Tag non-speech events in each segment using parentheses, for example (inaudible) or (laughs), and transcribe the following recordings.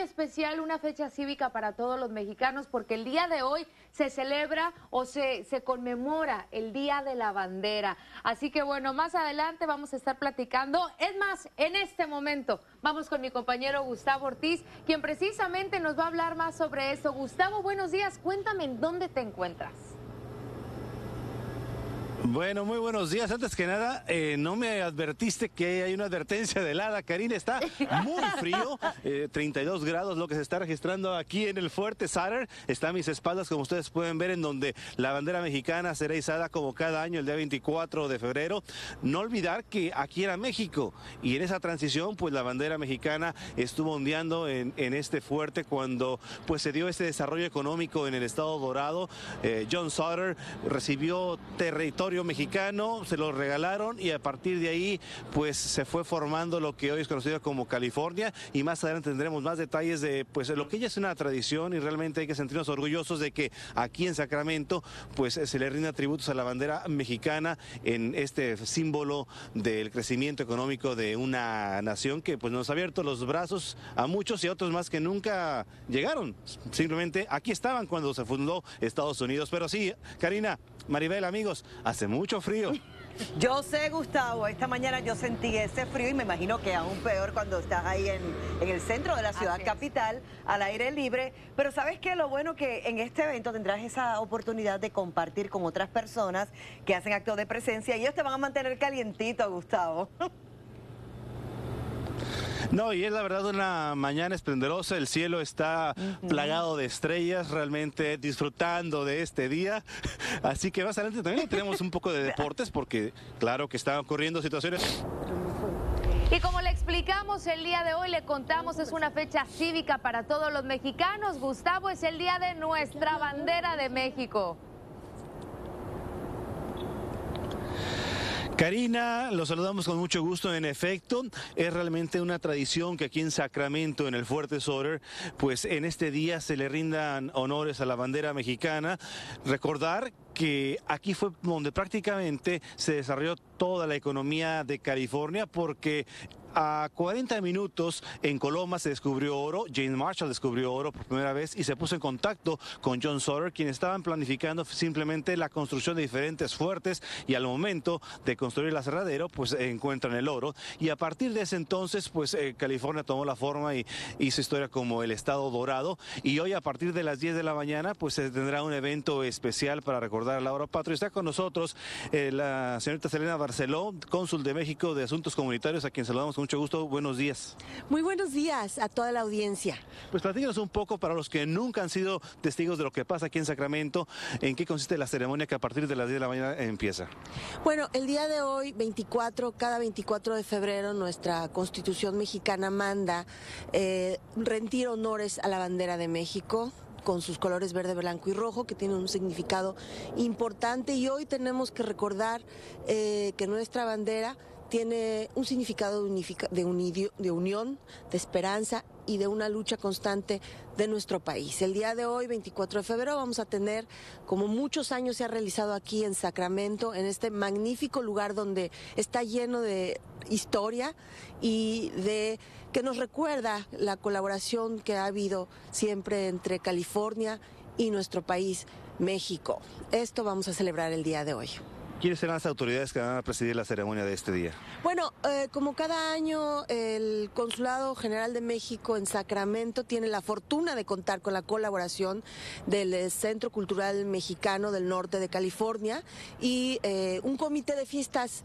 especial, una fecha cívica para todos los mexicanos, porque el día de hoy se celebra o se, se conmemora el Día de la Bandera. Así que bueno, más adelante vamos a estar platicando. Es más, en este momento vamos con mi compañero Gustavo Ortiz, quien precisamente nos va a hablar más sobre eso Gustavo, buenos días. Cuéntame en dónde te encuentras. Bueno, muy buenos días. Antes que nada, eh, no me advertiste que hay una advertencia de helada. Karina, está muy frío, 32 (laughs) eh, grados lo que se está registrando aquí en el fuerte Satter. Está a mis espaldas, como ustedes pueden ver, en donde la bandera mexicana será izada como cada año el día 24 de febrero. No olvidar que aquí era México y en esa transición, pues la bandera mexicana estuvo ondeando en, este fuerte cuando pues se dio este desarrollo económico en el estado dorado. Eh, John Sutter recibió territorio mexicano, se lo regalaron y a partir de ahí pues se fue formando lo que hoy es conocido como California y más adelante tendremos más detalles de pues lo que ya es una tradición y realmente hay que sentirnos orgullosos de que aquí en Sacramento pues se le rinda tributos a la bandera mexicana en este símbolo del crecimiento económico de una nación que pues nos ha abierto los brazos a muchos y a otros más que nunca llegaron. Simplemente aquí estaban cuando se fundó Estados Unidos, pero sí, Karina, Maribel, amigos, hasta mucho frío. Yo sé, Gustavo, esta mañana yo sentí ese frío y me imagino que aún peor cuando estás ahí en, el centro de la ciudad capital, al aire libre. Pero sabes que lo bueno que en este evento tendrás esa oportunidad de compartir con otras personas que hacen acto de presencia y ellos te van a mantener calientito, Gustavo. (laughs) No, y es la verdad una mañana esplendorosa, el cielo está plagado de estrellas, realmente disfrutando de este día. (laughs) Así que más adelante también tenemos un poco de deportes porque claro que están ocurriendo situaciones. Y como le explicamos el día de hoy, le contamos, es una fecha cívica para todos los mexicanos. Gustavo, es el día de nuestra bandera de México. Karina, los saludamos con mucho gusto. En efecto, es realmente una tradición que aquí en Sacramento, en el Fuerte Soder, pues en este día se le rindan honores a la bandera mexicana. Recordar que aquí fue donde prácticamente se desarrolló toda la economía de California porque a 40 minutos en Coloma se descubrió oro, Jane Marshall descubrió oro por primera vez y se puso en contacto con John Sutter, quien estaban planificando simplemente la construcción de diferentes fuertes y al momento de construir el aserradero pues encuentran el oro y a partir de ese entonces pues eh, California tomó la forma y hizo historia como el estado dorado y hoy a partir de las 10 de la mañana pues se tendrá un evento especial para recordar la hora patria. Está con nosotros eh, la señorita Selena Barceló, cónsul de México de Asuntos Comunitarios, a quien saludamos con mucho gusto. Buenos días. Muy buenos días a toda la audiencia. Pues platícanos un poco para los que nunca han sido testigos de lo que pasa aquí en Sacramento, en qué consiste la ceremonia que a partir de las 10 de la mañana empieza. Bueno, el día de hoy, 24, cada 24 de febrero, nuestra constitución mexicana manda eh, rendir honores a la bandera de México con sus colores verde, blanco y rojo, que tienen un significado importante y hoy tenemos que recordar eh, que nuestra bandera tiene un significado de, unión, de esperanza y de una lucha constante de nuestro país. El día de hoy, 24 de febrero, vamos a tener, como muchos años se ha realizado aquí en Sacramento, en este magnífico lugar donde está lleno de historia y de que nos recuerda la colaboración que ha habido siempre entre California y nuestro país, México. Esto vamos a celebrar el día de hoy. ¿Quiénes serán las autoridades que van a presidir la ceremonia de este día? Bueno, eh, como cada año, el Consulado General de México en Sacramento tiene la fortuna de contar con la colaboración del eh, Centro Cultural Mexicano del Norte de California y eh, un comité de fiestas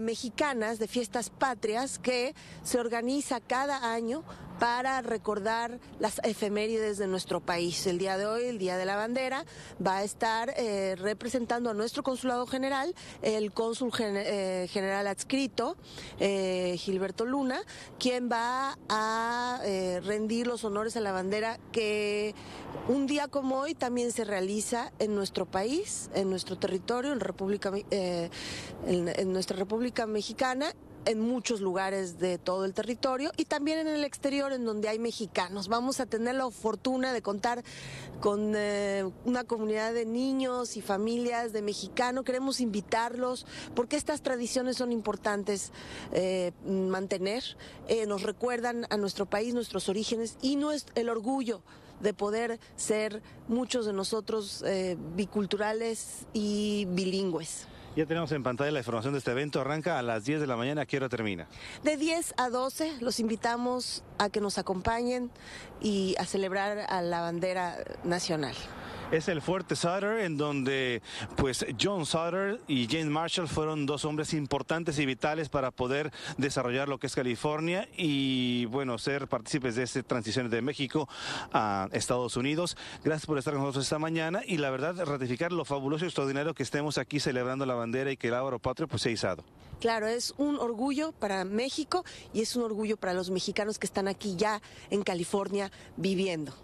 mexicanas, de fiestas patrias, que se organiza cada año para recordar las efemérides de nuestro país. El día de hoy, el Día de la Bandera, va a estar eh, representando a nuestro consulado general, el cónsul eh, general adscrito, eh, Gilberto Luna, quien va a rendir los honores a la bandera que un día como hoy también se realiza en nuestro país, en nuestro territorio, en, en nuestra República Mexicana en muchos lugares de todo el territorio y también en el exterior en donde hay mexicanos. Vamos a tener la fortuna de contar con eh, una comunidad de niños y familias de mexicanos. Queremos invitarlos porque estas tradiciones son importantes eh, mantener. Eh, nos recuerdan a nuestro país, nuestros orígenes y es el orgullo de poder ser muchos de nosotros biculturales y bilingües. Ya tenemos en pantalla la información de este evento. Arranca a las 10 de la mañana. ¿A qué hora termina? De 10 a 12 los invitamos a que nos acompañen y a celebrar a la bandera nacional es el fuerte Sutter, en donde pues John Sutter y James Marshall fueron dos hombres importantes y vitales para poder desarrollar lo que es California y bueno, ser partícipes de esta transición de México a Estados Unidos. Gracias por estar con nosotros esta mañana y la verdad ratificar lo fabuloso y extraordinario que estemos aquí celebrando la bandera y que el ávaro patrio pues se ha izado. Claro, es un orgullo para México y es un orgullo para los mexicanos que están aquí ya en California viviendo.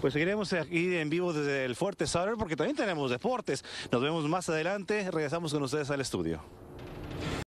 Pues seguiremos aquí en vivo desde el Fuerte Sauer porque también tenemos deportes. Nos vemos más adelante. Regresamos con ustedes al estudio.